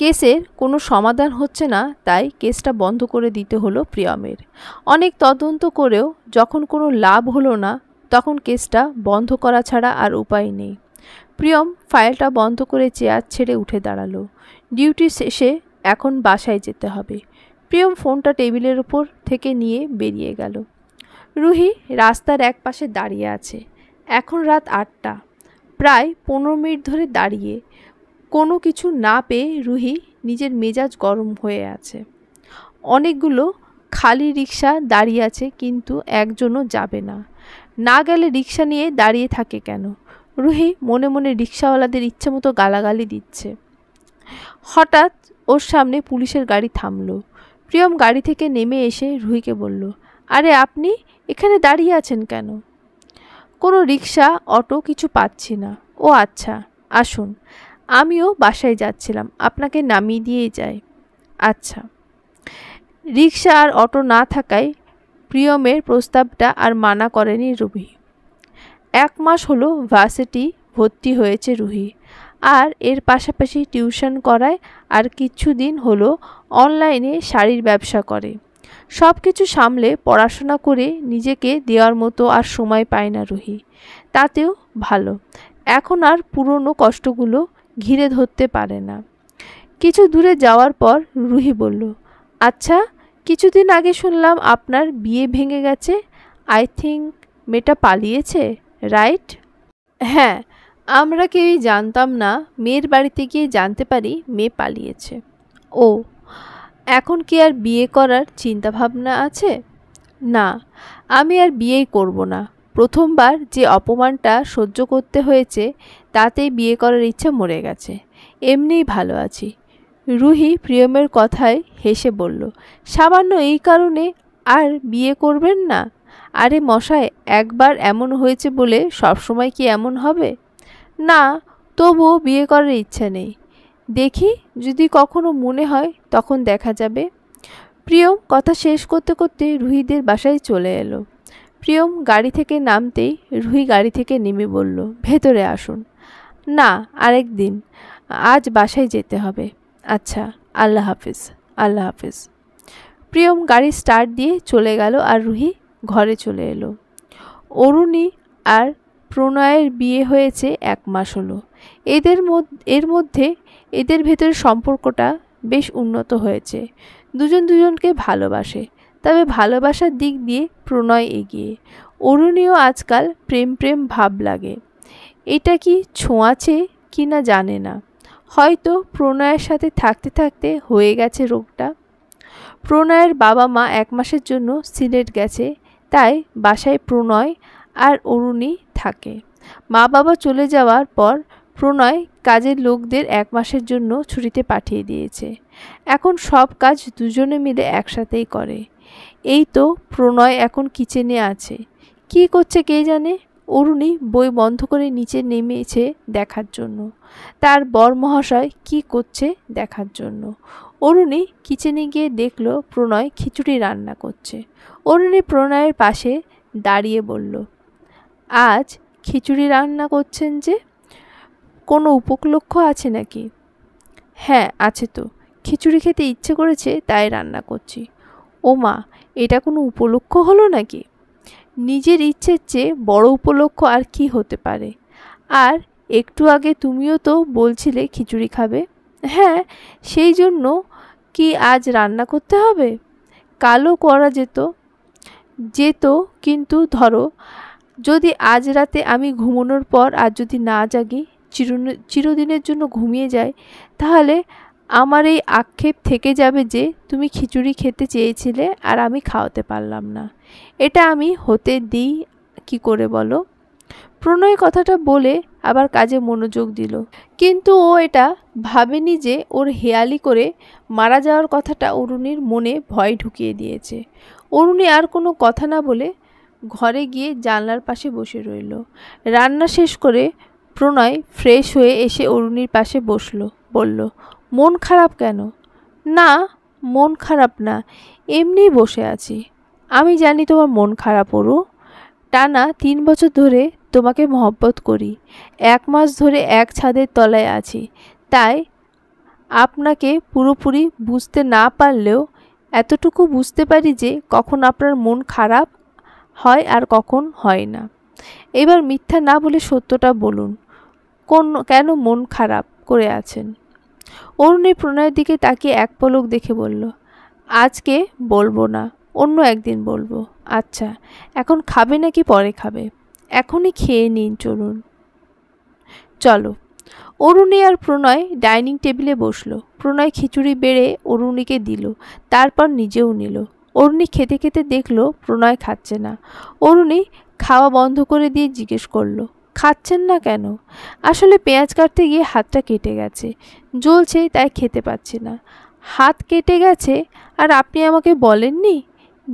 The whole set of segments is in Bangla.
কেসের কোনো সমাধান হচ্ছে না তাই কেসটা বন্ধ করে দিতে হলো প্রিয়মের অনেক তদন্ত করেও যখন কোনো লাভ হলো না তখন কেসটা বন্ধ করা ছাড়া আর উপায় নেই প্রিয়ম ফাইলটা বন্ধ করে চেয়ার ছেড়ে উঠে দাঁড়ালো ডিউটি শেষে এখন বাসায় যেতে হবে প্রিয়ম ফোনটা টেবিলের উপর থেকে নিয়ে বেরিয়ে গেল রুহি রাস্তার এক পাশে দাঁড়িয়ে আছে এখন রাত আটটা প্রায় পনেরো মিনিট ধরে দাঁড়িয়ে কোনো কিছু না পেয়ে রুহি নিজের মেজাজ গরম হয়ে আছে অনেকগুলো খালি রিক্সা দাঁড়িয়ে আছে কিন্তু একজনও যাবে না না গেলে রিক্সা নিয়ে দাঁড়িয়ে থাকে কেন রুহি মনে মনে রিক্সাওয়ালাদের ইচ্ছামতো গালাগালি দিচ্ছে হঠাৎ ওর সামনে পুলিশের গাড়ি থামল প্রিয়ম গাড়ি থেকে নেমে এসে রুহিকে বলল আরে আপনি এখানে দাঁড়িয়ে আছেন কেন কোনো রিক্সা অটো কিছু পাচ্ছি না ও আচ্ছা আসুন আমিও বাসায় যাচ্ছিলাম আপনাকে নামিয়ে দিয়ে যাই আচ্ছা রিক্সা আর অটো না থাকায় প্রিয়মের প্রস্তাবটা আর মানা করেনি রুহি এক মাস হলো ভার্সিটি ভর্তি হয়েছে রুহি আর এর পাশাপাশি টিউশন করায় আর কিছুদিন হলো অনলাইনে শাড়ির ব্যবসা করে সব কিছু সামলে পড়াশোনা করে নিজেকে দেওয়ার মতো আর সময় পায় না রুহি তাতেও ভালো এখন আর পুরনো কষ্টগুলো ঘিরে ধরতে পারে না কিছু দূরে যাওয়ার পর রুহি বলল আচ্ছা কিছুদিন আগে শুনলাম আপনার বিয়ে ভেঙে গেছে আই থিঙ্ক মেয়েটা পালিয়েছে রাইট হ্যাঁ আমরা কেউই জানতাম না মেয়ের বাড়িতে গিয়ে জানতে পারি মেয়ে পালিয়েছে ও এখন কি আর বিয়ে করার চিন্তাভাবনা আছে না আমি আর বিয়েই করব না প্রথমবার যে অপমানটা সহ্য করতে হয়েছে তাতেই বিয়ে করার ইচ্ছা মরে গেছে এমনিই ভালো আছি রুহি প্রিয়মের কথায় হেসে বলল সামান্য এই কারণে আর বিয়ে করবেন না আরে মশায় একবার এমন হয়েছে বলে সবসময় কি এমন হবে না তবুও বিয়ে করার ইচ্ছা নেই দেখি যদি কখনো মনে হয় তখন দেখা যাবে প্রিয়ম কথা শেষ করতে করতে রুহিদের বাসায় চলে এলো প্রিয়ম গাড়ি থেকে নামতেই রুহি গাড়ি থেকে নেমে বলল ভেতরে আসুন না আরেক দিন আজ বাসায় যেতে হবে আচ্ছা আল্লাহ হাফিজ আল্লাহ হাফিজ প্রিয়ম গাড়ি স্টার্ট দিয়ে চলে গেল আর রুহি ঘরে চলে এলো অরুণী আর প্রণয়ের বিয়ে হয়েছে এক মাস হলো এদের এর মধ্যে এদের ভেতরের সম্পর্কটা বেশ উন্নত হয়েছে দুজন দুজনকে ভালোবাসে তবে ভালোবাসার দিক দিয়ে প্রণয় এগিয়ে অরুণীও আজকাল প্রেম প্রেম ভাব লাগে এটা কি ছোঁয়াছে কি না জানে না হয়তো প্রণয়ের সাথে থাকতে থাকতে হয়ে গেছে রোগটা প্রণয়ের বাবা মা এক মাসের জন্য সিলেট গেছে তাই বাসায় প্রণয় আর অরুণী থাকে মা বাবা চলে যাওয়ার পর প্রণয় কাজের লোকদের এক মাসের জন্য ছুটিতে পাঠিয়ে দিয়েছে এখন সব কাজ দুজনে মিলে একসাথেই করে এই তো প্রণয় এখন কিচেনে আছে কি করছে কে জানে অরুণী বই বন্ধ করে নিচে নেমেছে দেখার জন্য তার বর মহাশয় কি করছে দেখার জন্য অরুণী কিচেনে গিয়ে দেখল প্রণয় খিচুড়ি রান্না করছে অরুণী প্রণয়ের পাশে দাঁড়িয়ে বলল আজ খিচুড়ি রান্না করছেন যে কোনো উপলক্ষ আছে নাকি হ্যাঁ আছে তো খিচুড়ি খেতে ইচ্ছে করেছে তাই রান্না করছি ওমা এটা কোনো উপলক্ষ হলো নাকি নিজের ইচ্ছের চেয়ে বড় উপলক্ষ আর কি হতে পারে আর একটু আগে তুমিও তো বলছিলে খিচুড়ি খাবে হ্যাঁ সেই জন্য কি আজ রান্না করতে হবে কালো করা যেত যেত কিন্তু ধরো যদি আজ রাতে আমি ঘুমানোর পর আর যদি না জাগি চিরদিনের জন্য ঘুমিয়ে যাই তাহলে আমার এই আক্ষেপ থেকে যাবে যে তুমি খিচুড়ি খেতে চেয়েছিলে আর আমি খাওয়াতে পারলাম না এটা আমি হতে দিই কি করে বলো প্রণয় কথাটা বলে আবার কাজে মনোযোগ দিল কিন্তু ও এটা ভাবেনি যে ওর হেয়ালি করে মারা যাওয়ার কথাটা অরুণীর মনে ভয় ঢুকিয়ে দিয়েছে অরুণী আর কোনো কথা না বলে ঘরে গিয়ে জানলার পাশে বসে রইল রান্না শেষ করে প্রণয় ফ্রেশ হয়ে এসে অরুণীর পাশে বসলো বলল মন খারাপ কেন না মন খারাপ না এমনি বসে আছি আমি জানি তোমার মন খারাপ ওরু টানা তিন বছর ধরে তোমাকে মহব্বত করি এক মাস ধরে এক ছাদের তলায় আছি তাই আপনাকে পুরোপুরি বুঝতে না পারলেও এতটুকু বুঝতে পারি যে কখন আপনার মন খারাপ হয় আর কখন হয় না এবার মিথ্যা না বলে সত্যটা বলুন কোন কেন মন খারাপ করে আছেন অরুণী প্রণয়ের দিকে তাকিয়ে এক পলক দেখে বলল আজকে বলবো না অন্য একদিন বলবো আচ্ছা এখন খাবে নাকি পরে খাবে এখনই খেয়ে নিন চলুন চলো অরুণী আর প্রণয় ডাইনিং টেবিলে বসলো প্রণয় খিচুড়ি বেড়ে অরুণীকে দিল তারপর নিজেও নিল অরুণী খেতে খেতে দেখলো প্রণয় খাচ্ছে না অরুণী খাওয়া বন্ধ করে দিয়ে জিজ্ঞেস করলো খাচ্ছেন না কেন আসলে পেঁয়াজ কাটতে গিয়ে হাতটা কেটে গেছে জ্বলছে তাই খেতে পাচ্ছি না হাত কেটে গেছে আর আপনি আমাকে বলেননি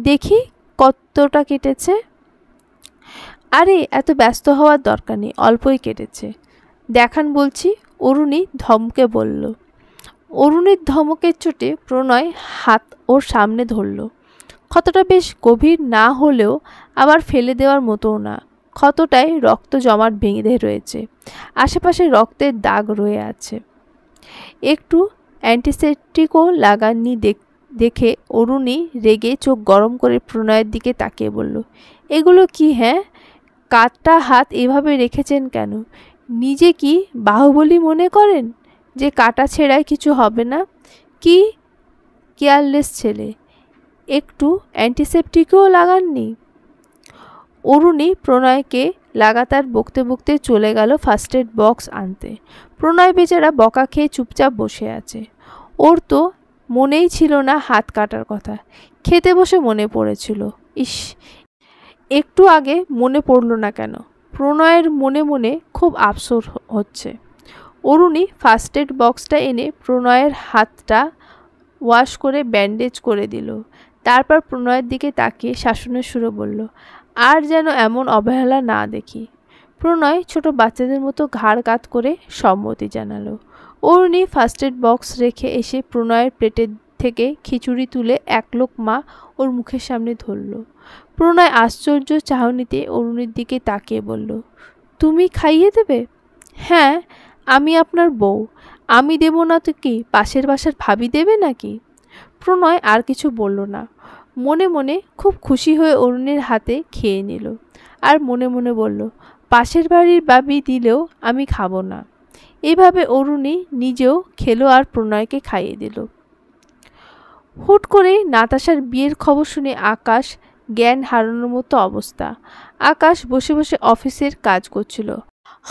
দেখি কতটা কেটেছে আরে এত ব্যস্ত হওয়ার দরকার নেই অল্পই কেটেছে দেখান বলছি অরুণী ধমকে বলল অরুণীর ধমকের চোটে প্রণয় হাত ওর সামনে ধরল ক্ষতটা বেশ গভীর না হলেও আবার ফেলে দেওয়ার মতোও না ক্ষতটায় রক্ত জমাট ভেঙে রয়েছে আশেপাশে রক্তের দাগ রয়ে আছে একটু অ্যান্টিসেপটিকও লাগাননি দেখে অরুণী রেগে চোখ গরম করে প্রণয়ের দিকে তাকিয়ে বলল এগুলো কি হ্যাঁ কাটটা হাত এভাবে রেখেছেন কেন নিজে কি বাহুবলী মনে করেন যে কাটা ছেঁড়ায় কিছু হবে না কি কেয়ারলেস ছেলে একটু অ্যান্টিসেপটিকও লাগাননি অরুণী প্রণয়কে লাগাতার বকতে বকতে চলে গেল ফার্স্ট এড বক্স আনতে প্রণয় বেচারা বকা খেয়ে চুপচাপ বসে আছে ওর তো মনেই ছিল না হাত কাটার কথা খেতে বসে মনে পড়েছিল ইস একটু আগে মনে পড়ল না কেন প্রণয়ের মনে মনে খুব আফসোর হচ্ছে অরুণী ফার্স্ট এড বক্সটা এনে প্রণয়ের হাতটা ওয়াশ করে ব্যান্ডেজ করে দিল তারপর প্রণয়ের দিকে তাকিয়ে শাসনের সুরে বলল আর যেন এমন অবহেলা না দেখি প্রণয় ছোট বাচ্চাদের মতো ঘাড় কাত করে সম্মতি জানালো অরুণী ফার্স্ট এড বক্স রেখে এসে প্রণয়ের প্লেটের থেকে খিচুড়ি তুলে এক লোক মা ওর মুখের সামনে ধরল প্রণয় আশ্চর্য চাহনিতে অরুণীর দিকে তাকিয়ে বলল তুমি খাইয়ে দেবে হ্যাঁ আমি আপনার বউ আমি দেব না তো কি পাশের বাসার ভাবি দেবে নাকি প্রণয় আর কিছু বলল না মনে মনে খুব খুশি হয়ে অরুণের হাতে খেয়ে নিল আর মনে মনে বলল পাশের বাড়ির বাবি দিলেও আমি খাবো না এভাবে অরুণী নিজেও খেলো আর প্রণয়কে খাইয়ে দিল হুট করে নাতাশার বিয়ের খবর শুনে আকাশ জ্ঞান হারানোর মতো অবস্থা আকাশ বসে বসে অফিসের কাজ করছিল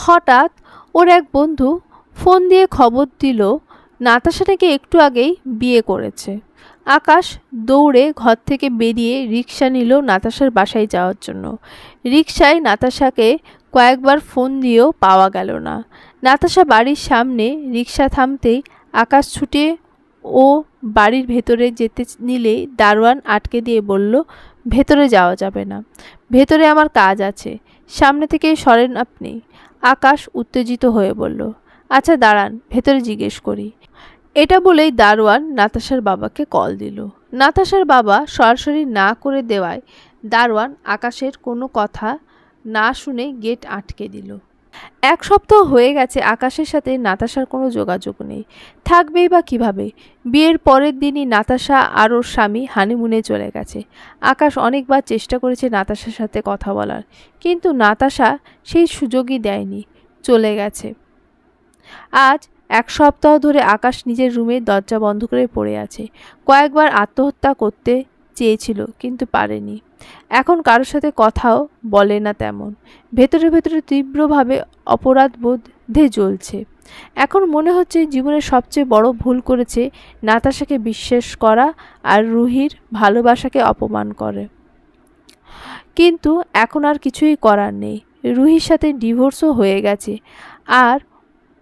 হঠাৎ ওর এক বন্ধু ফোন দিয়ে খবর দিল নাতাশা নাকি একটু আগেই বিয়ে করেছে আকাশ দৌড়ে ঘর থেকে বেরিয়ে রিক্সা নিল নাতাশার বাসায় যাওয়ার জন্য রিক্সায় নাতাশাকে কয়েকবার ফোন দিয়েও পাওয়া গেল না নাতাশা বাড়ির সামনে রিক্সা থামতেই আকাশ ছুটে ও বাড়ির ভেতরে যেতে নিলেই দারোয়ান আটকে দিয়ে বলল ভেতরে যাওয়া যাবে না ভেতরে আমার কাজ আছে সামনে থেকে সরেন আপনি আকাশ উত্তেজিত হয়ে বলল আচ্ছা দাঁড়ান ভেতরে জিজ্ঞেস করি এটা বলেই দারোয়ান নাতাশার বাবাকে কল দিল নাতাশার বাবা সরাসরি না করে দেওয়ায় দারোয়ান আকাশের কোনো কথা না শুনে গেট আটকে দিল এক সপ্তাহ হয়ে গেছে আকাশের সাথে নাতাশার কোনো যোগাযোগ নেই থাকবেই বা কিভাবে বিয়ের পরের দিনই নাতাশা আর ওর স্বামী হানিমুনে চলে গেছে আকাশ অনেকবার চেষ্টা করেছে নাতাশার সাথে কথা বলার কিন্তু নাতাশা সেই সুযোগই দেয়নি চলে গেছে আজ এক সপ্তাহ ধরে আকাশ নিজের রুমে দরজা বন্ধ করে পড়ে আছে কয়েকবার আত্মহত্যা করতে চেয়েছিল কিন্তু পারেনি এখন কারোর সাথে কথাও বলে না তেমন ভেতরে ভেতরে তীব্রভাবে অপরাধ বোধে জ্বলছে এখন মনে হচ্ছে জীবনের সবচেয়ে বড় ভুল করেছে নাতাশাকে বিশ্বাস করা আর রুহির ভালোবাসাকে অপমান করে কিন্তু এখন আর কিছুই করার নেই রুহির সাথে ডিভোর্সও হয়ে গেছে আর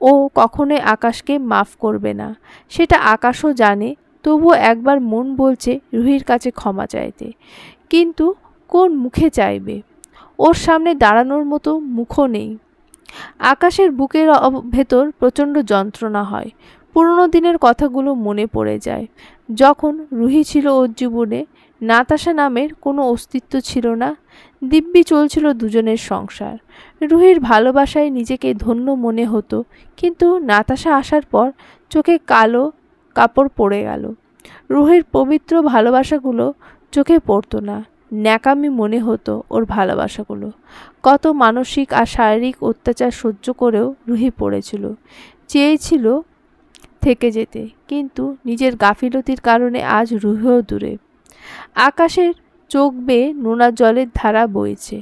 ও কখনোই আকাশকে মাফ করবে না সেটা আকাশও জানে তবুও একবার মন বলছে রুহির কাছে ক্ষমা চাইতে কিন্তু কোন মুখে চাইবে ওর সামনে দাঁড়ানোর মতো মুখও নেই আকাশের বুকের ভেতর প্রচণ্ড যন্ত্রণা হয় পুরনো দিনের কথাগুলো মনে পড়ে যায় যখন রুহি ছিল ওর জীবনে নাতাশা নামের কোনো অস্তিত্ব ছিল না দিব্যি চলছিল দুজনের সংসার রুহির ভালোবাসায় নিজেকে ধন্য মনে হতো কিন্তু নাতাশা আসার পর চোখে কালো কাপড় পড়ে গেল রুহির পবিত্র ভালোবাসাগুলো চোখে পড়তো না ন্যাকামি মনে হতো ওর ভালোবাসাগুলো কত মানসিক আর শারীরিক অত্যাচার সহ্য করেও রুহি পড়েছিল চেয়েছিল থেকে যেতে কিন্তু নিজের গাফিলতির কারণে আজ রুহিও দূরে আকাশের চোখ বেয়ে নোনা জলের ধারা বইছে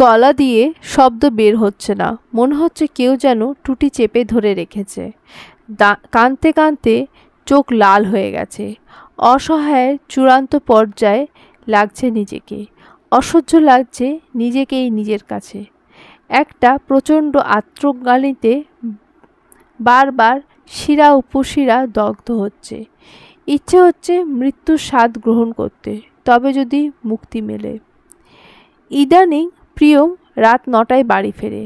গলা দিয়ে শব্দ বের হচ্ছে না মনে হচ্ছে কেউ যেন টুটি চেপে ধরে রেখেছে কানতে কানতে চোখ লাল হয়ে গেছে অসহায়ের চূড়ান্ত পর্যায়ে লাগছে নিজেকে অসহ্য লাগছে নিজেকেই নিজের কাছে একটা প্রচণ্ড আত্মগালিতে বারবার শিরা উপশিরা দগ্ধ হচ্ছে ইচ্ছে হচ্ছে মৃত্যুর স্বাদ গ্রহণ করতে তবে যদি মুক্তি মেলে ইদানিং প্রিয়ম রাত নটায় বাড়ি ফেরে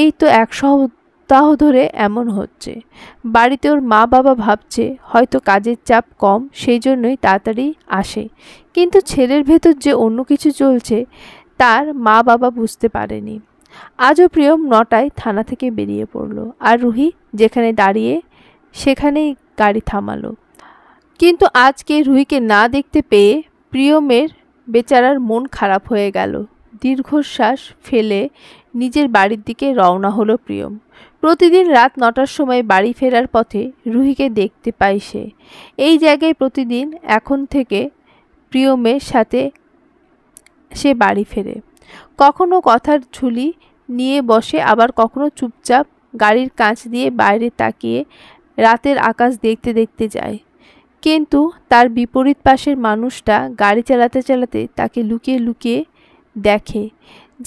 এই তো এক সপ্তাহ ধরে এমন হচ্ছে বাড়িতে ওর মা বাবা ভাবছে হয়তো কাজের চাপ কম সেই জন্যই তাড়াতাড়ি আসে কিন্তু ছেলের ভেতর যে অন্য কিছু চলছে তার মা বাবা বুঝতে পারেনি আজও প্রিয়ম নটায় থানা থেকে বেরিয়ে পড়ল আর রুহি যেখানে দাঁড়িয়ে সেখানেই গাড়ি থামালো কিন্তু আজকে রুহিকে না দেখতে পেয়ে প্রিয়মের বেচারার মন খারাপ হয়ে গেল দীর্ঘশ্বাস ফেলে নিজের বাড়ির দিকে রওনা হলো প্রিয়ম প্রতিদিন রাত নটার সময় বাড়ি ফেরার পথে রুহিকে দেখতে পায় সে এই জায়গায় প্রতিদিন এখন থেকে প্রিয়মের সাথে সে বাড়ি ফেরে কখনো কথার ঝুলি নিয়ে বসে আবার কখনো চুপচাপ গাড়ির কাঁচ দিয়ে বাইরে তাকিয়ে রাতের আকাশ দেখতে দেখতে যায় কিন্তু তার বিপরীত পাশের মানুষটা গাড়ি চালাতে চালাতে তাকে লুকিয়ে লুকিয়ে দেখে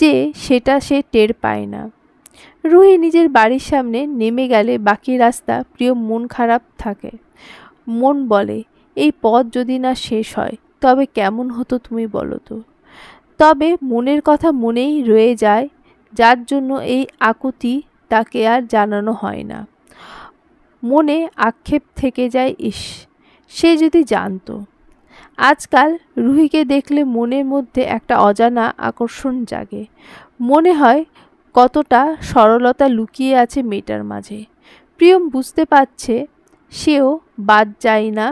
যে সেটা সে টের পায় না রুহি নিজের বাড়ির সামনে নেমে গেলে বাকি রাস্তা প্রিয় মন খারাপ থাকে মন বলে এই পথ যদি না শেষ হয় তবে কেমন হতো তুমি বলো তো তবে মনের কথা মনেই রয়ে যায় যার জন্য এই আকুতি তাকে আর জানানো হয় না মনে আক্ষেপ থেকে যায় ইস সে যদি জানত আজকাল রুহিকে দেখলে মনের মধ্যে একটা অজানা আকর্ষণ জাগে মনে হয় কতটা সরলতা লুকিয়ে আছে মেয়েটার মাঝে প্রিয়ম বুঝতে পারছে সেও বাদ যায় না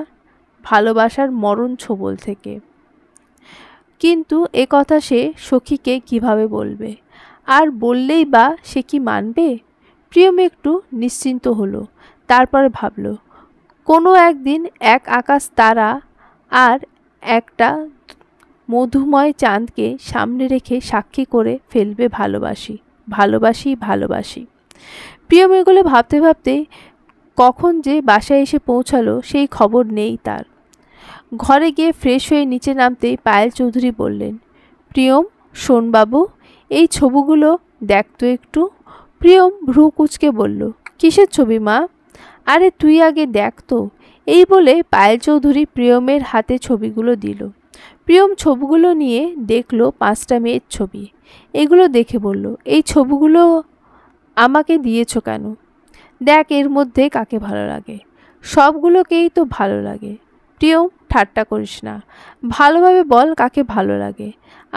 ভালোবাসার মরণ ছোবল থেকে কিন্তু এ কথা সে সখীকে কিভাবে বলবে আর বললেই বা সে কি মানবে প্রিয়ম একটু নিশ্চিন্ত হলো তারপর ভাবলো কোনো একদিন এক আকাশ তারা আর একটা মধুময় চাঁদকে সামনে রেখে সাক্ষী করে ফেলবে ভালোবাসি ভালোবাসি ভালোবাসি প্রিয় মেয়েগুলো ভাবতে ভাবতে কখন যে বাসায় এসে পৌঁছালো সেই খবর নেই তার ঘরে গিয়ে ফ্রেশ হয়ে নিচে নামতেই পায়েল চৌধুরী বললেন প্রিয়ম শোনবাবু এই ছবিগুলো দেখ তো একটু প্রিয়ম ভ্রু কুচকে বলল কিসের ছবি মা আরে তুই আগে দেখ তো এই বলে পায়েল চৌধুরী প্রিয়মের হাতে ছবিগুলো দিল প্রিয়ম ছবিগুলো নিয়ে দেখলো পাঁচটা মেয়ের ছবি এগুলো দেখে বলল এই ছবিগুলো আমাকে দিয়েছ কেন দেখ এর মধ্যে কাকে ভালো লাগে সবগুলোকেই তো ভালো লাগে প্রিয়ম ঠাট্টা করিস না ভালোভাবে বল কাকে ভালো লাগে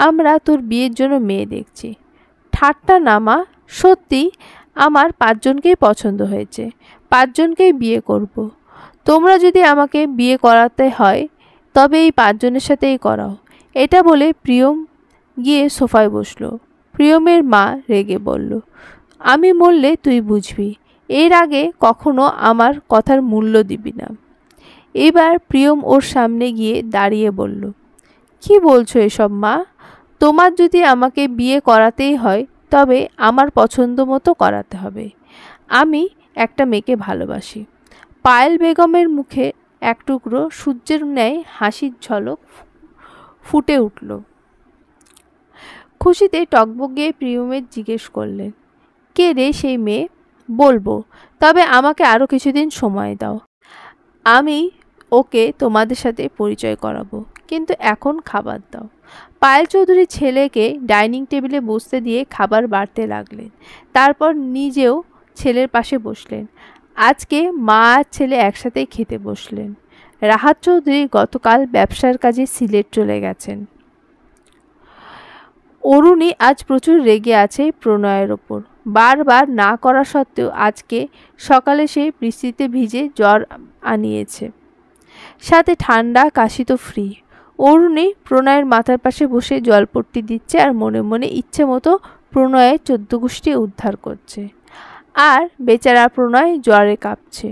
আমরা তোর বিয়ের জন্য মেয়ে দেখছি ঠাট্টা নামা সত্যি আমার পাঁচজনকেই পছন্দ হয়েছে পাঁচজনকেই বিয়ে করব। তোমরা যদি আমাকে বিয়ে করাতে হয় তবে এই পাঁচজনের সাথেই করাও এটা বলে প্রিয়ম গিয়ে সোফায় বসল প্রিয়মের মা রেগে বলল আমি বললে তুই বুঝবি এর আগে কখনো আমার কথার মূল্য দিবি না এবার প্রিয়ম ওর সামনে গিয়ে দাঁড়িয়ে বলল কি বলছো এসব মা তোমার যদি আমাকে বিয়ে করাতেই হয় তবে আমার পছন্দ মতো করাতে হবে আমি একটা মেয়েকে ভালোবাসি পায়েল বেগমের মুখে এক টুকরো সূর্যের ন্যায় হাসির ঝলক ফুটে উঠল খুশিতে টকবগে প্রিয়মের জিজ্ঞেস করলেন কে রে সেই মেয়ে বলবো তবে আমাকে আরও কিছুদিন সময় দাও আমি ওকে তোমাদের সাথে পরিচয় করাবো কিন্তু এখন খাবার দাও পায়েল চৌধুরী ছেলেকে ডাইনিং টেবিলে বসতে দিয়ে খাবার বাড়তে লাগলেন তারপর নিজেও ছেলের পাশে বসলেন আজকে মা আর ছেলে একসাথে খেতে বসলেন রাহাত চৌধুরী গতকাল ব্যবসার কাজে সিলেট চলে গেছেন অরুণী আজ প্রচুর রেগে আছে প্রণয়ের ওপর বারবার না করা সত্ত্বেও আজকে সকালে সে বৃষ্টিতে ভিজে জ্বর আনিয়েছে সাথে ঠান্ডা কাশি তো ফ্রি অরুণী প্রণয়ের মাথার পাশে বসে জলপট্টি দিচ্ছে আর মনে মনে ইচ্ছে মতো প্রণয়ের চোদ্দ গোষ্ঠী উদ্ধার করছে আর বেচারা প্রণয় জ্বরে কাঁপছে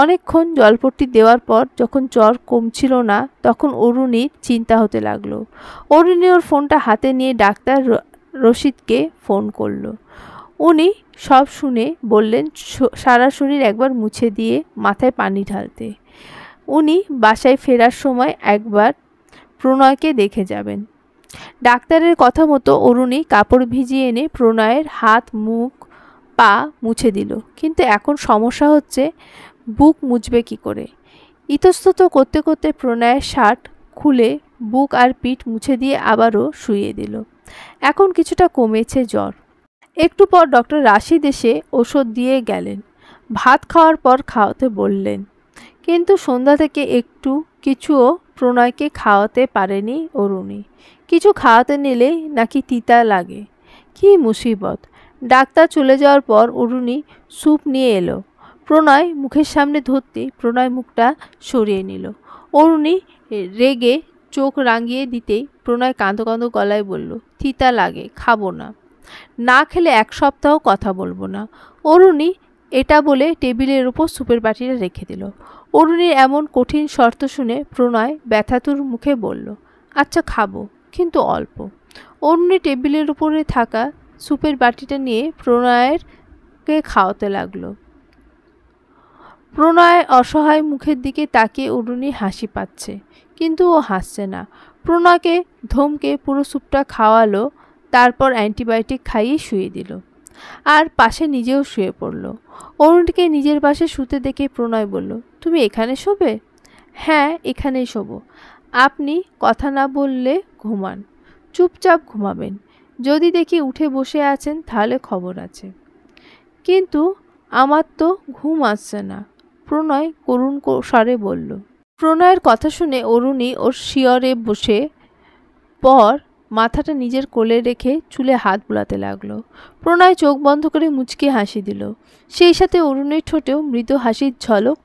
অনেকক্ষণ জলপট্টি দেওয়ার পর যখন জ্বর কমছিল না তখন অরুণীর চিন্তা হতে লাগলো অরুণী ওর ফোনটা হাতে নিয়ে ডাক্তার রশিদকে ফোন করলো উনি সব শুনে বললেন সারা শরীর একবার মুছে দিয়ে মাথায় পানি ঢালতে উনি বাসায় ফেরার সময় একবার প্রণয়কে দেখে যাবেন ডাক্তারের কথা মতো অরুণী কাপড় ভিজিয়ে এনে প্রণয়ের হাত মুখ পা মুছে দিল কিন্তু এখন সমস্যা হচ্ছে বুক মুছবে কি করে ইতস্তত করতে করতে প্রণয়ের শার্ট খুলে বুক আর পিঠ মুছে দিয়ে আবারও শুইয়ে দিল এখন কিছুটা কমেছে জ্বর একটু পর ডক্টর রাশিদ এসে ওষুধ দিয়ে গেলেন ভাত খাওয়ার পর খাওয়াতে বললেন কিন্তু সন্ধ্যা থেকে একটু কিছুও প্রণয়কে খাওয়াতে পারেনি অরুণী কিছু খাওয়াতে নিলে নাকি তিতা লাগে কি মুসিবত ডাক্তার চলে যাওয়ার পর অরুণী স্যুপ নিয়ে এলো প্রণয় মুখের সামনে ধরতে প্রণয় মুখটা সরিয়ে নিল অরুণী রেগে চোখ রাঙিয়ে দিতেই প্রণয় কাঁদো কাঁদো গলায় বলল থিতা লাগে খাবো না না খেলে এক সপ্তাহ কথা বলবো না অরুণী এটা বলে টেবিলের ওপর সুপের বাটিটা রেখে দিল অরুণীর এমন কঠিন শর্ত শুনে প্রণয় ব্যথাতুর মুখে বলল আচ্ছা খাবো কিন্তু অল্প অরুণী টেবিলের উপরে থাকা স্যুপের বাটিটা নিয়ে প্রণয়েরকে খাওয়াতে লাগলো প্রণয় অসহায় মুখের দিকে তাকিয়ে অরুণী হাসি পাচ্ছে কিন্তু ও হাসছে না প্রণয়কে ধমকে পুরো স্যুপটা খাওয়ালো তারপর অ্যান্টিবায়োটিক খাইয়ে শুয়ে দিল আর পাশে নিজেও শুয়ে পড়ল অরুণকে নিজের পাশে শুতে দেখে প্রণয় বলল তুমি এখানে শোবে হ্যাঁ এখানেই শোবো আপনি কথা না বললে ঘুমান চুপচাপ ঘুমাবেন যদি দেখি উঠে বসে আছেন তাহলে খবর আছে কিন্তু আমার তো ঘুম আসছে না প্রণয় করুণ স্বরে বলল প্রণয়ের কথা শুনে অরুণী ওর শিয়রে বসে পর মাথাটা নিজের কোলে রেখে চুলে হাত বোলাতে লাগলো প্রণয় চোখ বন্ধ করে মুচকে হাসি দিল সেই সাথে অরুণের ঠোঁটেও মৃদু হাসির ঝলক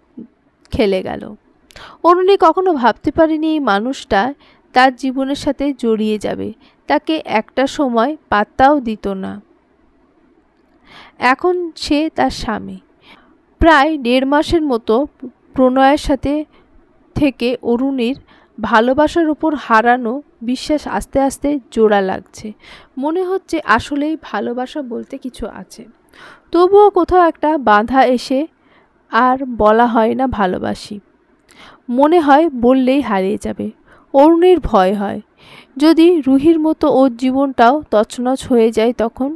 খেলে গেল অরুণী কখনো ভাবতে পারেনি এই মানুষটা তার জীবনের সাথে জড়িয়ে যাবে তাকে একটা সময় পাত্তাও দিত না এখন সে তার স্বামী প্রায় দেড় মাসের মতো প্রণয়ের সাথে থেকে অরুণীর ভালোবাসার উপর হারানো বিশ্বাস আস্তে আস্তে জোড়া লাগছে মনে হচ্ছে আসলেই ভালোবাসা বলতে কিছু আছে তবুও কোথাও একটা বাধা এসে আর বলা হয় না ভালোবাসি মনে হয় বললেই হারিয়ে যাবে অরুণের ভয় হয় যদি রুহির মতো ওর জীবনটাও তছনছ হয়ে যায় তখন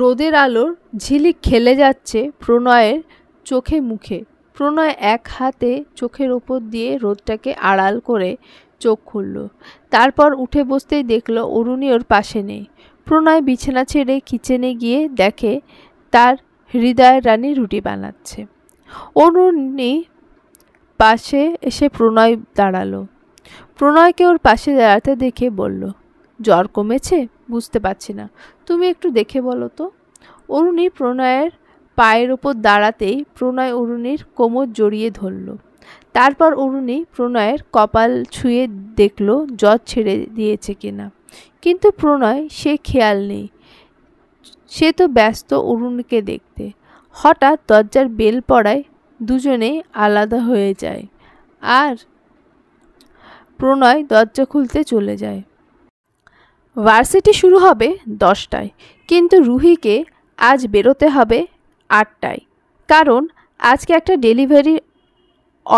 রোদের আলোর ঝিলিক খেলে যাচ্ছে প্রণয়ের চোখে মুখে প্রণয় এক হাতে চোখের ওপর দিয়ে রোদটাকে আড়াল করে চোখ খুলল তারপর উঠে বসতেই দেখল অরুণী ওর পাশে নেই প্রণয় বিছানা ছেড়ে কিচেনে গিয়ে দেখে তার হৃদয়ের রানী রুটি বানাচ্ছে অরুণী পাশে এসে প্রণয় দাঁড়ালো প্রণয়কে ওর পাশে দাঁড়াতে দেখে বলল জ্বর কমেছে বুঝতে পারছি না তুমি একটু দেখে বলো তো অরুণী প্রণয়ের পায়ের ওপর দাঁড়াতেই প্রণয় অরুণীর কোমর জড়িয়ে ধরল তারপর অরুণী প্রণয়ের কপাল ছুঁয়ে দেখল জ্বর ছেড়ে দিয়েছে কিনা কিন্তু প্রণয় সে খেয়াল নেই সে তো ব্যস্ত অরুণকে দেখতে হঠাৎ দরজার বেল পড়ায় দুজনেই আলাদা হয়ে যায় আর প্রণয় দরজা খুলতে চলে যায় ভার্সিটি শুরু হবে দশটায় কিন্তু রুহিকে আজ বেরোতে হবে আটটায় কারণ আজকে একটা ডেলিভারি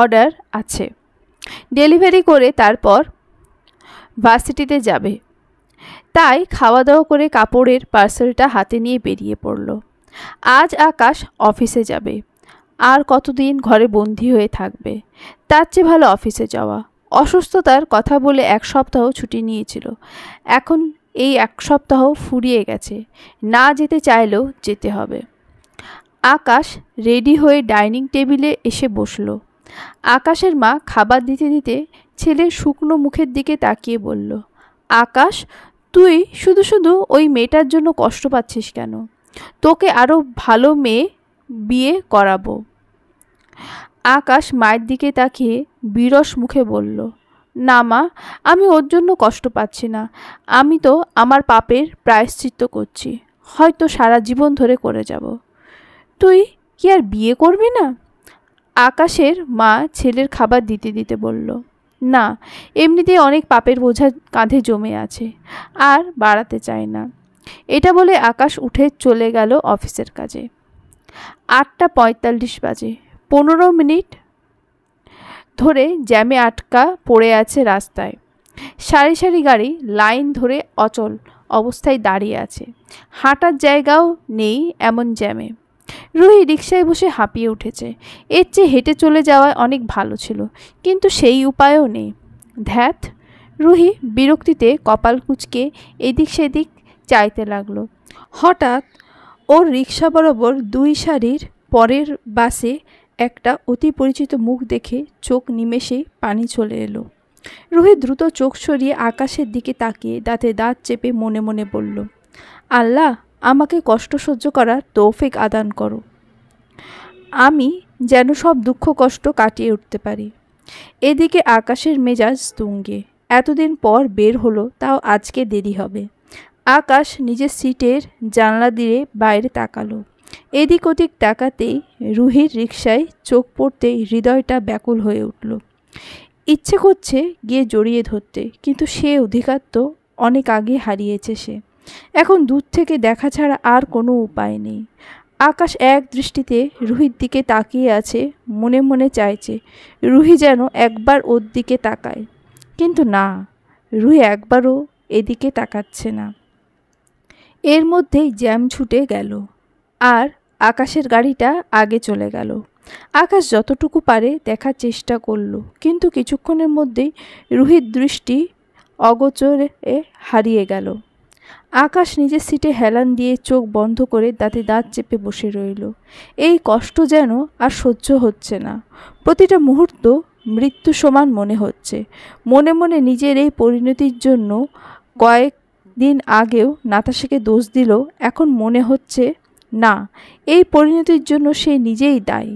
অর্ডার আছে ডেলিভারি করে তারপর ভার্সিটিতে যাবে তাই খাওয়া দাওয়া করে কাপড়ের পার্সেলটা হাতে নিয়ে বেরিয়ে পড়ল আজ আকাশ অফিসে যাবে আর কতদিন ঘরে বন্দি হয়ে থাকবে তার চেয়ে ভালো অফিসে যাওয়া অসুস্থতার কথা বলে এক সপ্তাহ ছুটি নিয়েছিল এখন এই এক সপ্তাহ ফুরিয়ে গেছে না যেতে চাইলেও যেতে হবে আকাশ রেডি হয়ে ডাইনিং টেবিলে এসে বসল আকাশের মা খাবার দিতে দিতে ছেলে শুকনো মুখের দিকে তাকিয়ে বলল আকাশ তুই শুধু শুধু ওই মেয়েটার জন্য কষ্ট পাচ্ছিস কেন তোকে আরও ভালো মেয়ে বিয়ে করাবো আকাশ মায়ের দিকে তাকিয়ে বিরস মুখে বলল না মা আমি ওর জন্য কষ্ট পাচ্ছি না আমি তো আমার পাপের প্রায়শ্চিত্ত করছি হয়তো সারা জীবন ধরে করে যাব তুই কি আর বিয়ে করবি না আকাশের মা ছেলের খাবার দিতে দিতে বলল না এমনিতে অনেক পাপের বোঝা কাঁধে জমে আছে আর বাড়াতে চায় না এটা বলে আকাশ উঠে চলে গেল অফিসের কাজে আটটা পঁয়তাল্লিশ বাজে পনেরো মিনিট ধরে জ্যামে আটকা পড়ে আছে রাস্তায় সারি সারি গাড়ি লাইন ধরে অচল অবস্থায় দাঁড়িয়ে আছে হাঁটার জায়গাও নেই এমন জ্যামে রুহি রিক্সায় বসে হাঁপিয়ে উঠেছে এর চেয়ে হেঁটে চলে যাওয়া অনেক ভালো ছিল কিন্তু সেই উপায়ও নেই ধ্যাত রুহি বিরক্তিতে কপাল কুচকে এদিক সেদিক চাইতে লাগলো হঠাৎ ওর রিক্সা বরাবর দুই সারির পরের বাসে একটা অতি পরিচিত মুখ দেখে চোখ নিমেষেই পানি চলে এলো রোহিত দ্রুত চোখ সরিয়ে আকাশের দিকে তাকিয়ে দাঁতে দাঁত চেপে মনে মনে বলল আল্লাহ আমাকে কষ্ট সহ্য করার তৌফিক আদান করো আমি যেন সব দুঃখ কষ্ট কাটিয়ে উঠতে পারি এদিকে আকাশের মেজাজ তুঙ্গে এতদিন পর বের হলো তাও আজকে দেরি হবে আকাশ নিজের সিটের জানলা দিয়ে বাইরে তাকালো এদিক ওদিক তাকাতেই রুহির রিকশায় চোখ পড়তেই হৃদয়টা ব্যাকুল হয়ে উঠল ইচ্ছে করছে গিয়ে জড়িয়ে ধরতে কিন্তু সে অধিকার তো অনেক আগে হারিয়েছে সে এখন দূর থেকে দেখা ছাড়া আর কোনো উপায় নেই আকাশ এক দৃষ্টিতে রুহির দিকে তাকিয়ে আছে মনে মনে চাইছে রুহি যেন একবার ওর দিকে তাকায় কিন্তু না রুহি একবারও এদিকে তাকাচ্ছে না এর মধ্যেই জ্যাম ছুটে গেল আর আকাশের গাড়িটা আগে চলে গেল আকাশ যতটুকু পারে দেখার চেষ্টা করল কিন্তু কিছুক্ষণের মধ্যেই রুহির দৃষ্টি অগোচরে হারিয়ে গেল আকাশ নিজের সিটে হেলান দিয়ে চোখ বন্ধ করে দাঁতে দাঁত চেপে বসে রইল এই কষ্ট যেন আর সহ্য হচ্ছে না প্রতিটা মুহূর্ত মৃত্যু সমান মনে হচ্ছে মনে মনে নিজের এই পরিণতির জন্য কয়েক দিন আগেও নাতাশাকে দোষ দিল এখন মনে হচ্ছে না এই পরিণতির জন্য সে নিজেই দায়ী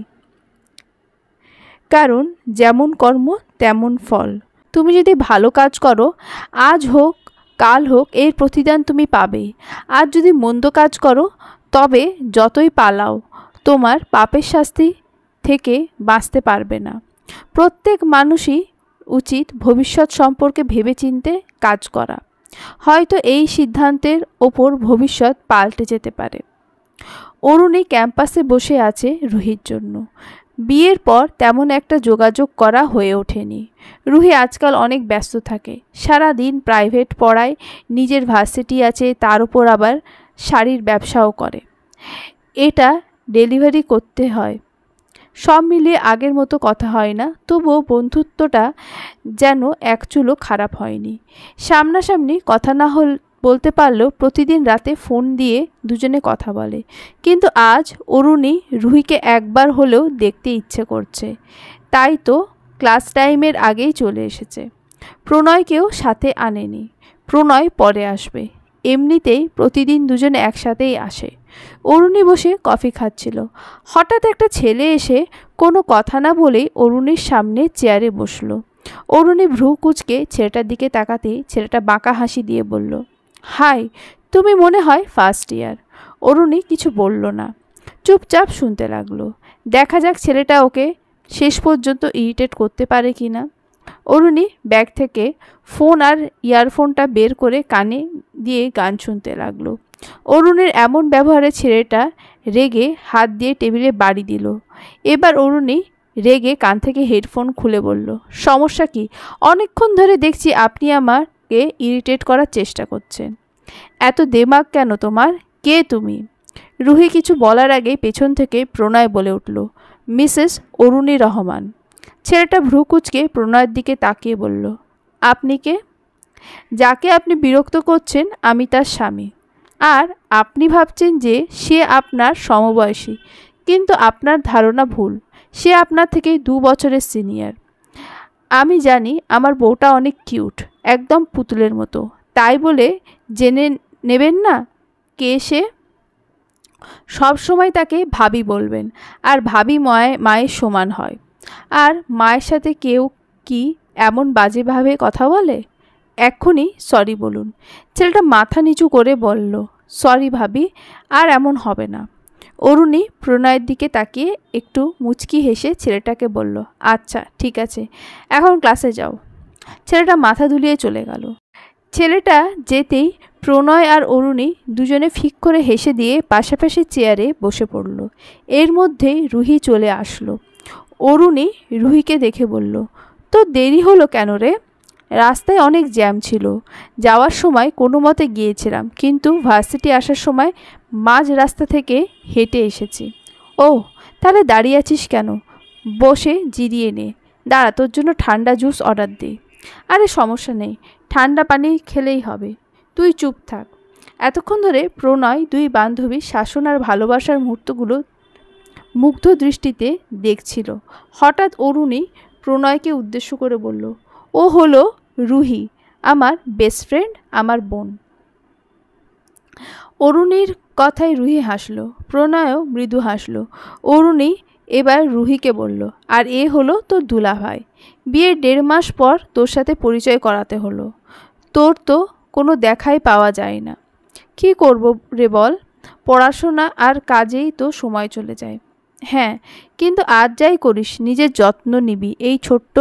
কারণ যেমন কর্ম তেমন ফল তুমি যদি ভালো কাজ করো আজ হোক কাল হোক এর প্রতিদান তুমি পাবে আর যদি মন্দ কাজ করো তবে যতই পালাও তোমার পাপের শাস্তি থেকে বাঁচতে পারবে না প্রত্যেক মানুষই উচিত ভবিষ্যৎ সম্পর্কে ভেবেচিন্তে কাজ করা হয়তো এই সিদ্ধান্তের ওপর ভবিষ্যৎ পাল্টে যেতে পারে অরুণই ক্যাম্পাসে বসে আছে রুহির জন্য বিয়ের পর তেমন একটা যোগাযোগ করা হয়ে ওঠেনি রুহি আজকাল অনেক ব্যস্ত থাকে সারা দিন প্রাইভেট পড়ায় নিজের ভার্সিটি আছে তার উপর আবার শাড়ির ব্যবসাও করে এটা ডেলিভারি করতে হয় সব মিলিয়ে আগের মতো কথা হয় না তবুও বন্ধুত্বটা যেন একচুলো খারাপ হয়নি সামনাসামনি কথা না হল বলতে পারল প্রতিদিন রাতে ফোন দিয়ে দুজনে কথা বলে কিন্তু আজ অরুণী রুহিকে একবার হলেও দেখতে ইচ্ছে করছে তাই তো ক্লাস টাইমের আগেই চলে এসেছে প্রণয়কেও সাথে আনেনি প্রণয় পরে আসবে এমনিতেই প্রতিদিন দুজনে একসাথেই আসে অরুণী বসে কফি খাচ্ছিল হঠাৎ একটা ছেলে এসে কোনো কথা না বলেই অরুণীর সামনে চেয়ারে বসলো অরুণী ভ্রু কুচকে ছেলেটার দিকে তাকাতেই ছেলেটা বাঁকা হাসি দিয়ে বলল হাই তুমি মনে হয় ফার্স্ট ইয়ার অরুণী কিছু বলল না চুপচাপ শুনতে লাগলো দেখা যাক ছেলেটা ওকে শেষ পর্যন্ত ইরিটেট করতে পারে কি না অরুণী ব্যাগ থেকে ফোন আর ইয়ারফোনটা বের করে কানে দিয়ে গান শুনতে লাগলো অরুণের এমন ব্যবহারে ছেলেটা রেগে হাত দিয়ে টেবিলে বাড়ি দিল এবার অরুণী রেগে কান থেকে হেডফোন খুলে বলল সমস্যা কি অনেকক্ষণ ধরে দেখছি আপনি আমার আমাকে ইরিটেট করার চেষ্টা করছে এত দেমাগ কেন তোমার কে তুমি রুহি কিছু বলার আগেই পেছন থেকে প্রণয় বলে উঠল মিসেস অরুণী রহমান ছেলেটা ভ্রুকুচকে প্রণয়ের দিকে তাকিয়ে বলল আপনি কে যাকে আপনি বিরক্ত করছেন আমি তার স্বামী আর আপনি ভাবছেন যে সে আপনার সমবয়সী কিন্তু আপনার ধারণা ভুল সে আপনার থেকে দু বছরের সিনিয়র আমি জানি আমার বউটা অনেক কিউট একদম পুতুলের মতো তাই বলে জেনে নেবেন না কে সে সব সময় তাকে ভাবি বলবেন আর ভাবি মায় মায়ের সমান হয় আর মায়ের সাথে কেউ কি এমন বাজেভাবে কথা বলে এক্ষুনি সরি বলুন ছেলেটা মাথা নিচু করে বলল সরি ভাবি আর এমন হবে না অরুণী প্রণয়ের দিকে তাকিয়ে একটু মুচকি হেসে ছেলেটাকে বলল আচ্ছা ঠিক আছে এখন ক্লাসে যাও ছেলেটা মাথা ধুলিয়ে চলে গেল ছেলেটা যেতেই প্রণয় আর অরুণী দুজনে ফিক করে হেসে দিয়ে পাশাপাশি চেয়ারে বসে পড়ল এর মধ্যেই রুহি চলে আসলো অরুণী রুহিকে দেখে বলল তো দেরি হলো কেন রে রাস্তায় অনেক জ্যাম ছিল যাওয়ার সময় কোনো মতে গিয়েছিলাম কিন্তু ভার্সিটি আসার সময় মাঝ রাস্তা থেকে হেঁটে এসেছি ও তাহলে দাঁড়িয়ে আছিস কেন বসে জিরিয়ে নে দাঁড়া তোর জন্য ঠান্ডা জুস অর্ডার দিই আরে সমস্যা নেই ঠান্ডা পানি খেলেই হবে তুই চুপ থাক এতক্ষণ ধরে প্রণয় দুই বান্ধবী শাসন আর ভালোবাসার মুহূর্তগুলো মুগ্ধ দৃষ্টিতে দেখছিল হঠাৎ অরুণী প্রণয়কে উদ্দেশ্য করে বলল ও হলো রুহি আমার বেস্ট ফ্রেন্ড আমার বোন অরুণীর কথায় রুহি হাসল প্রণয়ও মৃদু হাসল অরুণী এবার রুহিকে বলল আর এ হলো তোর দুলাভাই বিয়ের দেড় মাস পর তোর সাথে পরিচয় করাতে হলো তোর তো কোনো দেখাই পাওয়া যায় না কি করব রে বল পড়াশোনা আর কাজেই তো সময় চলে যায় হ্যাঁ কিন্তু আজ যাই করিস নিজের যত্ন নিবি এই ছোট্ট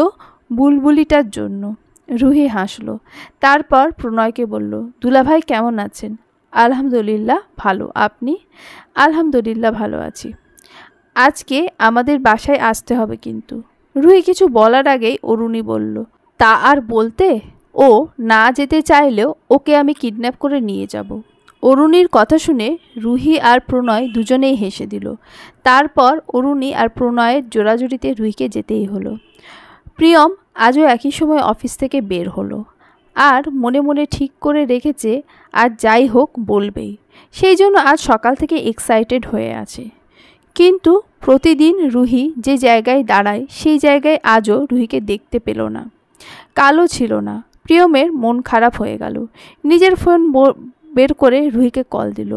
বুলবুলিটার জন্য রুহি হাসল তারপর প্রণয়কে বলল দুলাভাই কেমন আছেন আলহামদুলিল্লাহ ভালো আপনি আলহামদুলিল্লাহ ভালো আছি আজকে আমাদের বাসায় আসতে হবে কিন্তু রুহি কিছু বলার আগেই অরুণী বলল তা আর বলতে ও না যেতে চাইলেও ওকে আমি কিডন্যাপ করে নিয়ে যাব অরুণীর কথা শুনে রুহি আর প্রণয় দুজনেই হেসে দিল তারপর অরুণী আর প্রণয়ের জোড়াজুড়িতে রুহিকে যেতেই হলো প্রিয়ম আজও একই সময় অফিস থেকে বের হলো আর মনে মনে ঠিক করে রেখেছে আর যাই হোক বলবেই সেই জন্য আজ সকাল থেকে এক্সাইটেড হয়ে আছে কিন্তু প্রতিদিন রুহি যে জায়গায় দাঁড়ায় সেই জায়গায় আজও রুহিকে দেখতে পেল না কালো ছিল না প্রিয়মের মন খারাপ হয়ে গেল নিজের ফোন বের করে রুহিকে কল দিল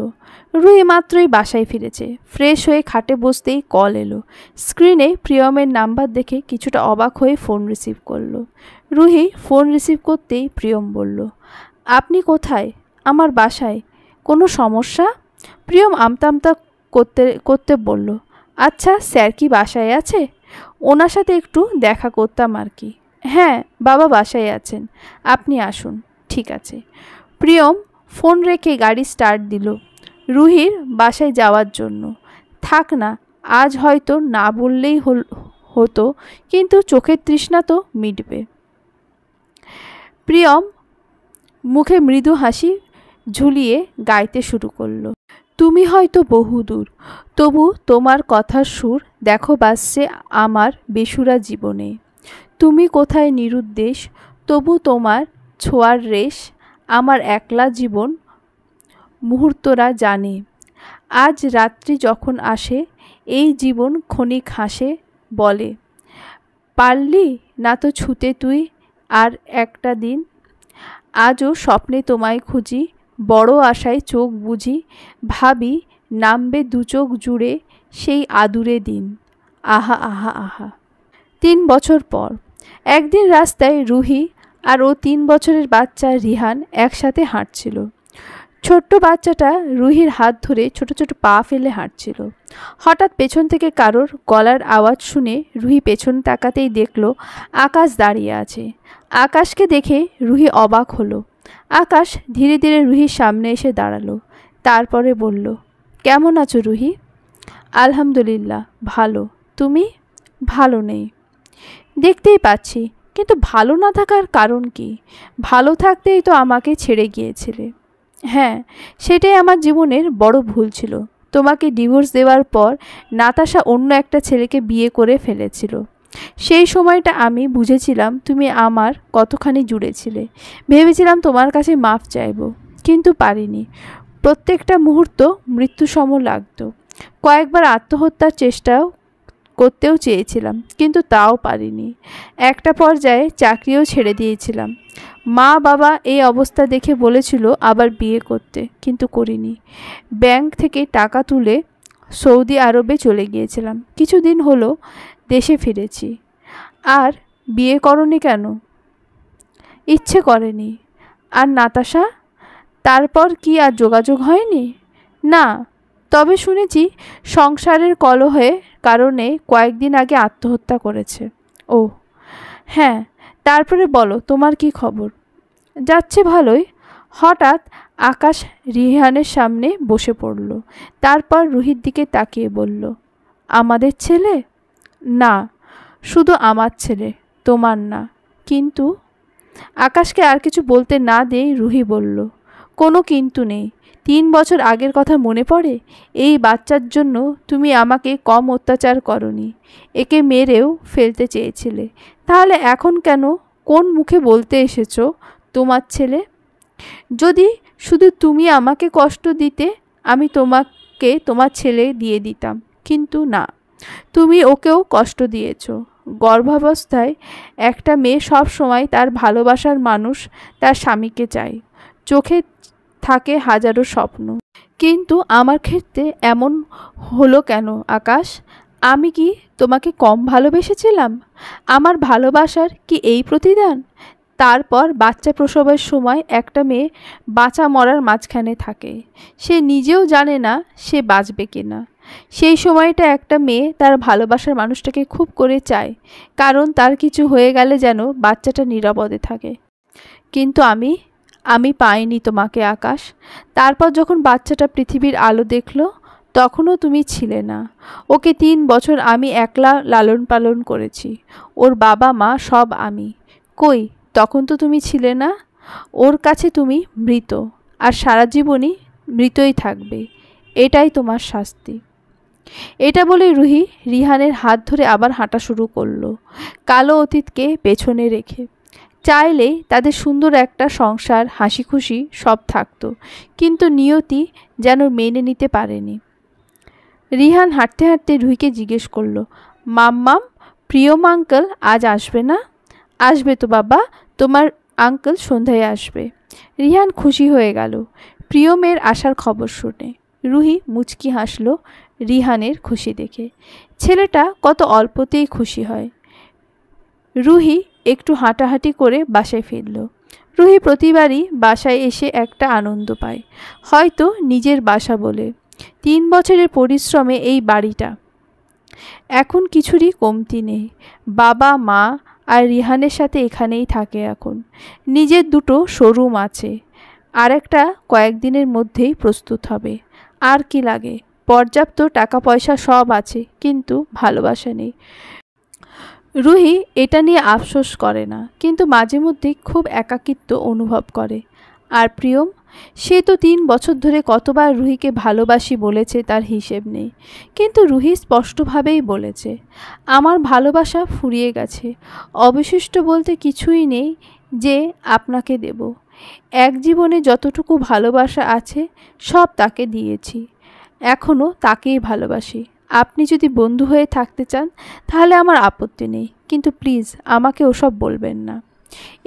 রুহি মাত্রই বাসায় ফিরেছে ফ্রেশ হয়ে খাটে বসতেই কল এলো স্ক্রিনে প্রিয়মের নাম্বার দেখে কিছুটা অবাক হয়ে ফোন রিসিভ করলো রুহি ফোন রিসিভ করতেই প্রিয়ম বলল আপনি কোথায় আমার বাসায় কোনো সমস্যা প্রিয়ম আমতামতা করতে করতে বলল আচ্ছা স্যার কি বাসায় আছে ওনার সাথে একটু দেখা করতাম আর কি হ্যাঁ বাবা বাসায় আছেন আপনি আসুন ঠিক আছে প্রিয়ম ফোন রেখে গাড়ি স্টার্ট দিল রুহির বাসায় যাওয়ার জন্য থাক না আজ হয়তো না বললেই হতো কিন্তু চোখের তৃষ্ণা তো মিটবে প্রিয়ম মুখে মৃদু হাসি ঝুলিয়ে গাইতে শুরু করলো তুমি হয়তো বহুদূর তবু তোমার কথার সুর দেখো বাসছে আমার বেসুরা জীবনে তুমি কোথায় নিরুদ্দেশ তবু তোমার ছোঁয়ার রেশ আমার একলা জীবন মুহূর্তরা জানে আজ রাত্রি যখন আসে এই জীবন ক্ষণিক হাসে বলে পারলি না তো ছুতে তুই আর একটা দিন আজও স্বপ্নে তোমায় খুঁজি বড় আশায় চোখ বুঝি ভাবি নামবে দু চোখ জুড়ে সেই আদুরে দিন আহা আহা আহা তিন বছর পর একদিন রাস্তায় রুহি আর ও তিন বছরের বাচ্চা রিহান একসাথে হাঁটছিল ছোট্ট বাচ্চাটা রুহির হাত ধরে ছোট ছোট পা ফেলে হাঁটছিল হঠাৎ পেছন থেকে কারোর গলার আওয়াজ শুনে রুহি পেছন তাকাতেই দেখল আকাশ দাঁড়িয়ে আছে আকাশকে দেখে রুহি অবাক হলো আকাশ ধীরে ধীরে রুহির সামনে এসে দাঁড়ালো তারপরে বলল কেমন আছো রুহি আলহামদুলিল্লাহ ভালো তুমি ভালো নেই দেখতেই পাচ্ছি কিন্তু ভালো না থাকার কারণ কি ভালো থাকতেই তো আমাকে ছেড়ে গিয়েছিলে হ্যাঁ সেটাই আমার জীবনের বড় ভুল ছিল তোমাকে ডিভোর্স দেওয়ার পর নাতাশা অন্য একটা ছেলেকে বিয়ে করে ফেলেছিল সেই সময়টা আমি বুঝেছিলাম তুমি আমার কতখানি জুড়েছিলে ভেবেছিলাম তোমার কাছে মাফ চাইব কিন্তু পারিনি প্রত্যেকটা মুহূর্ত মৃত্যুসম লাগত কয়েকবার আত্মহত্যার চেষ্টাও করতেও চেয়েছিলাম কিন্তু তাও পারিনি একটা পর্যায়ে চাকরিও ছেড়ে দিয়েছিলাম মা বাবা এই অবস্থা দেখে বলেছিল আবার বিয়ে করতে কিন্তু করিনি ব্যাংক থেকে টাকা তুলে সৌদি আরবে চলে গিয়েছিলাম কিছুদিন হলো দেশে ফিরেছি আর বিয়ে করনি কেন ইচ্ছে করেনি আর নাতাশা তারপর কি আর যোগাযোগ হয়নি না তবে শুনেছি সংসারের কলহে কারণে কয়েকদিন আগে আত্মহত্যা করেছে ও হ্যাঁ তারপরে বলো তোমার কি খবর যাচ্ছে ভালোই হঠাৎ আকাশ রিহানের সামনে বসে পড়ল তারপর রুহির দিকে তাকিয়ে বলল আমাদের ছেলে না শুধু আমার ছেলে তোমার না কিন্তু আকাশকে আর কিছু বলতে না দিয়েই রুহি বলল কোনো কিন্তু নেই তিন বছর আগের কথা মনে পড়ে এই বাচ্চার জন্য তুমি আমাকে কম অত্যাচার করনি একে মেরেও ফেলতে চেয়েছিলে তাহলে এখন কেন কোন মুখে বলতে এসেছো তোমার ছেলে যদি শুধু তুমি আমাকে কষ্ট দিতে আমি তোমাকে তোমার ছেলে দিয়ে দিতাম কিন্তু না তুমি ওকেও কষ্ট দিয়েছ গর্ভাবস্থায় একটা মেয়ে সব সময় তার ভালোবাসার মানুষ তার স্বামীকে চায় চোখে থাকে হাজারো স্বপ্ন কিন্তু আমার ক্ষেত্রে এমন হলো কেন আকাশ আমি কি তোমাকে কম ভালোবেসেছিলাম আমার ভালোবাসার কি এই প্রতিদান তারপর বাচ্চা প্রসবের সময় একটা মেয়ে বাঁচা মরার মাঝখানে থাকে সে নিজেও জানে না সে বাঁচবে কিনা সেই সময়টা একটা মেয়ে তার ভালোবাসার মানুষটাকে খুব করে চায় কারণ তার কিছু হয়ে গেলে যেন বাচ্চাটা নিরাপদে থাকে কিন্তু আমি আমি পাইনি তোমাকে আকাশ তারপর যখন বাচ্চাটা পৃথিবীর আলো দেখল তখনও তুমি ছিলে না ওকে তিন বছর আমি একলা লালন পালন করেছি ওর বাবা মা সব আমি কই তখন তো তুমি ছিলে না ওর কাছে তুমি মৃত আর সারা জীবনই মৃতই থাকবে এটাই তোমার শাস্তি এটা বলে রুহি রিহানের হাত ধরে আবার হাঁটা শুরু করলো কালো অতীতকে পেছনে রেখে চাইলেই তাদের সুন্দর একটা সংসার হাসি খুশি সব থাকতো কিন্তু নিয়তি যেন মেনে নিতে পারেনি রিহান হাঁটতে হাঁটতে রুহিকে জিজ্ঞেস করলো মাম্মাম প্রিয়ম আঙ্কেল আজ আসবে না আসবে তো বাবা তোমার আঙ্কেল সন্ধ্যায় আসবে রিহান খুশি হয়ে গেল প্রিয় মেয়ের আসার খবর শুনে রুহি মুচকি হাসলো রিহানের খুশি দেখে ছেলেটা কত অল্পতেই খুশি হয় রুহি একটু হাঁটাহাঁটি করে বাসায় ফিরল রুহি প্রতিবারই বাসায় এসে একটা আনন্দ পায় হয়তো নিজের বাসা বলে তিন বছরের পরিশ্রমে এই বাড়িটা এখন কিছুরই কমতি নেই বাবা মা আর রিহানের সাথে এখানেই থাকে এখন নিজের দুটো শোরুম আছে আর একটা কয়েকদিনের মধ্যেই প্রস্তুত হবে আর কি লাগে পর্যাপ্ত টাকা পয়সা সব আছে কিন্তু ভালোবাসা নেই রুহি এটা নিয়ে আফসোস করে না কিন্তু মাঝে মধ্যে খুব একাকিত্ব অনুভব করে আর প্রিয়ম সে তো তিন বছর ধরে কতবার রুহিকে ভালোবাসি বলেছে তার হিসেব নেই কিন্তু রুহি স্পষ্টভাবেই বলেছে আমার ভালোবাসা ফুরিয়ে গেছে অবশিষ্ট বলতে কিছুই নেই যে আপনাকে দেব এক জীবনে যতটুকু ভালোবাসা আছে সব তাকে দিয়েছি এখনও তাকেই ভালোবাসি আপনি যদি বন্ধু হয়ে থাকতে চান তাহলে আমার আপত্তি নেই কিন্তু প্লিজ আমাকে ওসব বলবেন না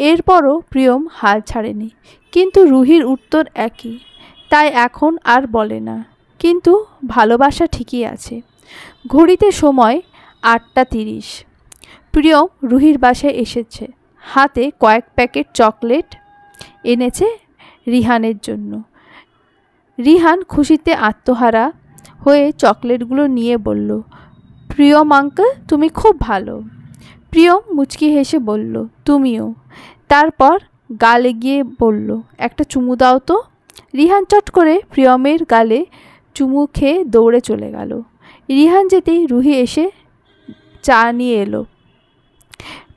এরপরও প্রিয়ম হাল ছাড়েনি কিন্তু রুহির উত্তর একই তাই এখন আর বলে না কিন্তু ভালোবাসা ঠিকই আছে ঘড়িতে সময় আটটা তিরিশ প্রিয়ম রুহির বাসায় এসেছে হাতে কয়েক প্যাকেট চকলেট এনেছে রিহানের জন্য রিহান খুশিতে আত্মহারা হয়ে চকলেটগুলো নিয়ে বলল প্রিয়ম আঙ্কেল তুমি খুব ভালো প্রিয়ম মুচকি হেসে বলল তুমিও তারপর গালে গিয়ে বলল একটা চুমু দাও তো রিহান চট করে প্রিয়মের গালে চুমু খেয়ে দৌড়ে চলে গেল রিহান যেতেই রুহি এসে চা নিয়ে এলো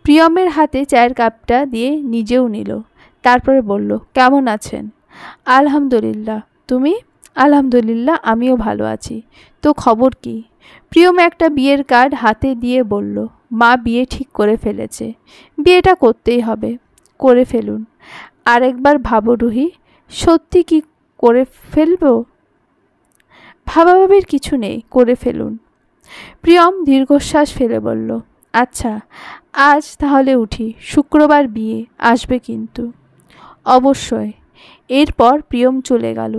প্রিয়মের হাতে চায়ের কাপটা দিয়ে নিজেও নিল তারপরে বলল কেমন আছেন আলহামদুলিল্লাহ তুমি আলহামদুলিল্লাহ আমিও ভালো আছি তো খবর কি প্রিয়ম একটা বিয়ের কার্ড হাতে দিয়ে বলল মা বিয়ে ঠিক করে ফেলেছে বিয়েটা করতেই হবে করে ফেলুন আরেকবার ভাবো রুহি সত্যি কি করে ফেলব ভাবাভাবির কিছু নেই করে ফেলুন প্রিয়ম দীর্ঘশ্বাস ফেলে বলল আচ্ছা আজ তাহলে উঠি শুক্রবার বিয়ে আসবে কিন্তু অবশ্যই এরপর প্রিয়ম চলে গেল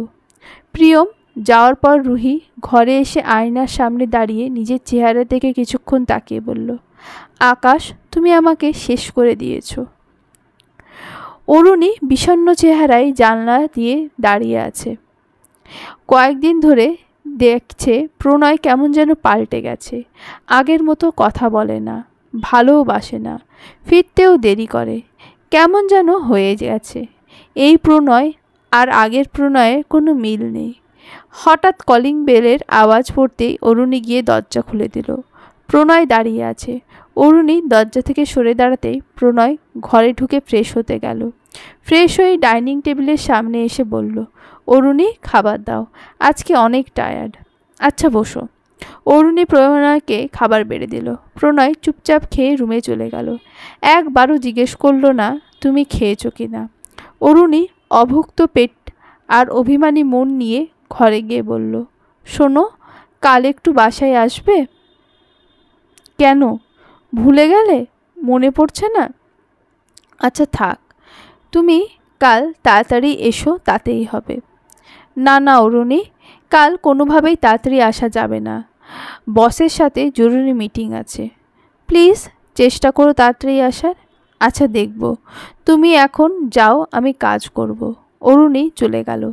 প্রিয়ম যাওয়ার পর রুহি ঘরে এসে আয়নার সামনে দাঁড়িয়ে নিজের চেহারা থেকে কিছুক্ষণ তাকিয়ে বলল আকাশ তুমি আমাকে শেষ করে দিয়েছ অরুণী বিষণ্ন চেহারায় জানলা দিয়ে দাঁড়িয়ে আছে কয়েকদিন ধরে দেখছে প্রণয় কেমন যেন পাল্টে গেছে আগের মতো কথা বলে না ভালোও বাসে না ফিরতেও দেরি করে কেমন যেন হয়ে গেছে এই প্রণয় আর আগের প্রণয়ের কোনো মিল নেই হঠাৎ কলিং বেলের আওয়াজ পড়তেই অরুণী গিয়ে দরজা খুলে দিল প্রণয় দাঁড়িয়ে আছে অরুণী দরজা থেকে সরে দাঁড়াতেই প্রণয় ঘরে ঢুকে ফ্রেশ হতে গেল ফ্রেশ হয়ে ডাইনিং টেবিলের সামনে এসে বলল অরুণী খাবার দাও আজকে অনেক টায়ার্ড আচ্ছা বসো অরুণী প্রণয়কে খাবার বেড়ে দিল প্রণয় চুপচাপ খেয়ে রুমে চলে গেল একবারও জিজ্ঞেস করলো না তুমি খেয়েছো কি না অরুণী অভুক্ত পেট আর অভিমানী মন নিয়ে ঘরে গিয়ে বলল শোনো কাল একটু বাসায় আসবে কেন ভুলে গেলে মনে পড়ছে না আচ্ছা থাক তুমি কাল তাড়াতাড়ি এসো তাতেই হবে না না অরুণি কাল কোনোভাবেই তাড়াতাড়ি আসা যাবে না বসের সাথে জরুরি মিটিং আছে প্লিজ চেষ্টা করো তাড়াতাড়ি আসার আচ্ছা দেখব তুমি এখন যাও আমি কাজ করব অরুণী চলে গেল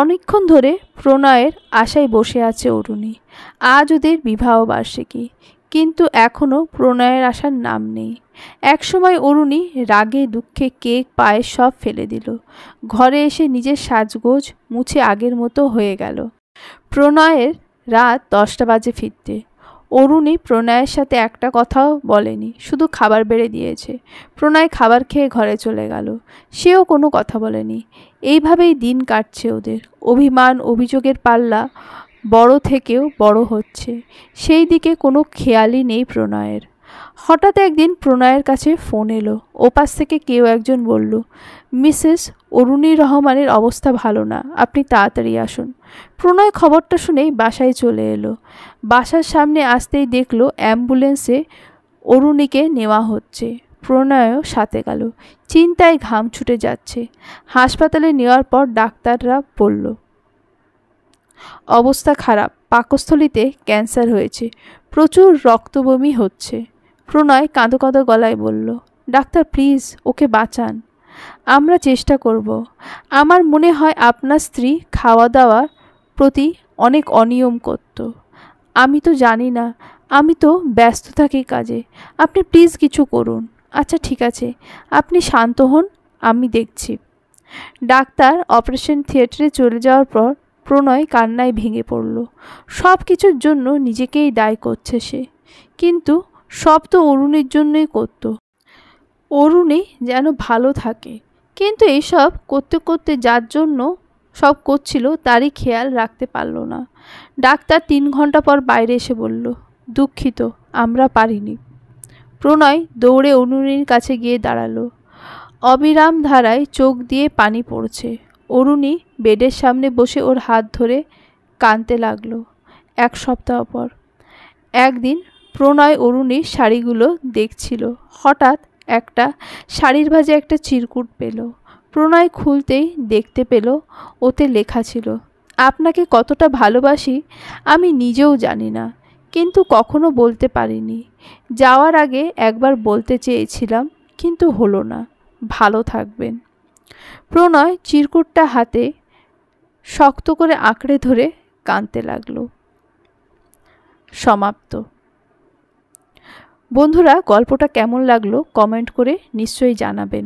অনেকক্ষণ ধরে প্রণয়ের আশায় বসে আছে অরুণী আজ ওদের বিবাহ বার্ষিকী কিন্তু এখনও প্রণয়ের আসার নাম নেই একসময় অরুণী রাগে দুঃখে কেক পায়ে সব ফেলে দিল ঘরে এসে নিজের সাজগোজ মুছে আগের মতো হয়ে গেল প্রণয়ের রাত দশটা বাজে ফিরতে অরুণই প্রণয়ের সাথে একটা কথাও বলেনি শুধু খাবার বেড়ে দিয়েছে প্রণয় খাবার খেয়ে ঘরে চলে গেল সেও কোনো কথা বলেনি এইভাবেই দিন কাটছে ওদের অভিমান অভিযোগের পাল্লা বড় থেকেও বড় হচ্ছে সেই দিকে কোনো খেয়ালই নেই প্রণয়ের হঠাৎ একদিন প্রণয়ের কাছে ফোন এলো ওপাশ থেকে কেউ একজন বলল মিসেস অরুণী রহমানের অবস্থা ভালো না আপনি তাড়াতাড়ি আসুন প্রণয় খবরটা শুনেই বাসায় চলে এলো বাসার সামনে আসতেই দেখলো অ্যাম্বুলেন্সে অরুণীকে নেওয়া হচ্ছে প্রণয়ও সাথে গেল চিন্তায় ঘাম ছুটে যাচ্ছে হাসপাতালে নেওয়ার পর ডাক্তাররা বলল অবস্থা খারাপ পাকস্থলিতে ক্যান্সার হয়েছে প্রচুর রক্তবমি হচ্ছে প্রণয় কাঁদো কাঁদো গলায় বলল ডাক্তার প্লিজ ওকে বাঁচান আমরা চেষ্টা করব আমার মনে হয় আপনার স্ত্রী খাওয়া দাওয়ার প্রতি অনেক অনিয়ম করত আমি তো জানি না আমি তো ব্যস্ত থাকি কাজে আপনি প্লিজ কিছু করুন আচ্ছা ঠিক আছে আপনি শান্ত হন আমি দেখছি ডাক্তার অপারেশন থিয়েটারে চলে যাওয়ার পর প্রণয় কান্নায় ভেঙে পড়ল সব কিছুর জন্য নিজেকেই দায় করছে সে কিন্তু সব তো অরুণের জন্যই করতো অরুণী যেন ভালো থাকে কিন্তু এসব করতে করতে যার জন্য সব করছিল তারই খেয়াল রাখতে পারল না ডাক্তার তিন ঘন্টা পর বাইরে এসে বলল দুঃখিত আমরা পারিনি প্রণয় দৌড়ে অরুণীর কাছে গিয়ে দাঁড়ালো অবিরাম ধারায় চোখ দিয়ে পানি পড়ছে অরুণী বেডের সামনে বসে ওর হাত ধরে কানতে লাগলো এক সপ্তাহ পর একদিন প্রণয় অরুণী শাড়িগুলো দেখছিল হঠাৎ একটা শাড়ির ভাজে একটা চিরকুট পেল প্রণয় খুলতেই দেখতে পেল ওতে লেখা ছিল আপনাকে কতটা ভালোবাসি আমি নিজেও জানি না কিন্তু কখনো বলতে পারিনি যাওয়ার আগে একবার বলতে চেয়েছিলাম কিন্তু হলো না ভালো থাকবেন প্রণয় চিরকুটটা হাতে শক্ত করে আঁকড়ে ধরে কাঁদতে লাগলো সমাপ্ত বন্ধুরা গল্পটা কেমন লাগলো কমেন্ট করে নিশ্চয়ই জানাবেন